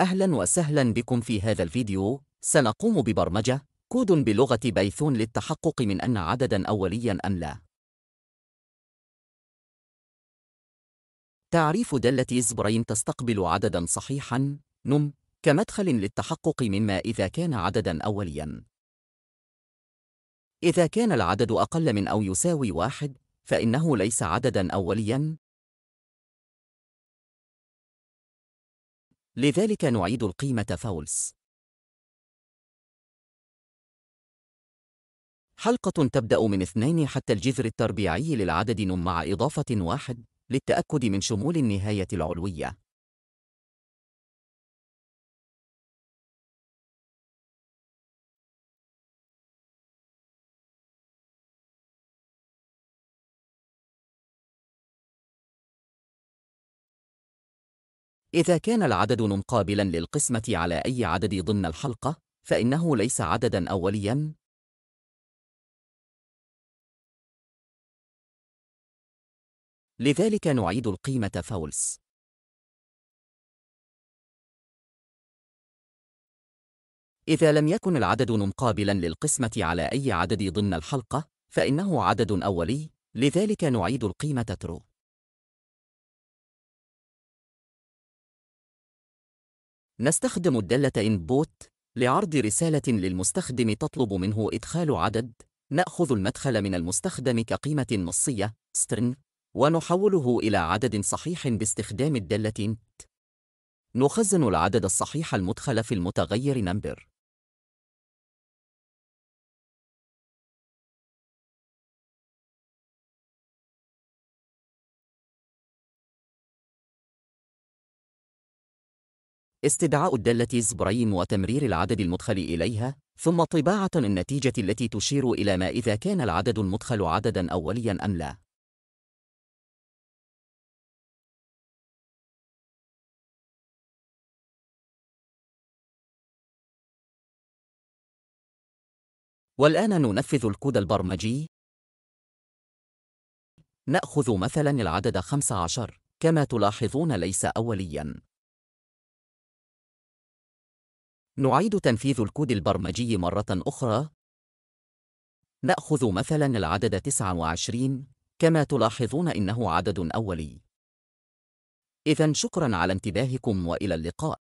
أهلا وسهلا بكم في هذا الفيديو سنقوم ببرمجة كود بلغة بايثون للتحقق من أن عددا أوليا أم لا تعريف دالة إزبرين تستقبل عددا صحيحا نم كمدخل للتحقق مما إذا كان عددا أوليا إذا كان العدد أقل من أو يساوي واحد فإنه ليس عددا أوليا لذلك نعيد القيمة فاولس. حلقة تبدأ من اثنين حتى الجذر التربيعي للعدد مع إضافة واحد للتأكد من شمول النهاية العلوية. إذا كان العدد مقابلا للقسمة على أي عدد ضمن الحلقة، فإنه ليس عددا أوليا لذلك نعيد القيمة فولس إذا لم يكن العدد مقابلا للقسمة على أي عدد ضمن الحلقة، فإنه عدد أولي، لذلك نعيد القيمة ترو نستخدم الدالة input لعرض رسالة للمستخدم تطلب منه إدخال عدد نأخذ المدخل من المستخدم كقيمة نصية string ونحوله إلى عدد صحيح باستخدام الدالة int نخزن العدد الصحيح المدخل في المتغير number استدعاء الدالة الزبرين وتمرير العدد المدخل إليها ثم طباعة النتيجة التي تشير إلى ما إذا كان العدد المدخل عددا أوليا أم لا والآن ننفذ الكود البرمجي نأخذ مثلا العدد 15 كما تلاحظون ليس أولياً نعيد تنفيذ الكود البرمجي مرة أخرى. نأخذ مثلاً العدد 29 كما تلاحظون إنه عدد أولي. إذا شكراً على انتباهكم وإلى اللقاء.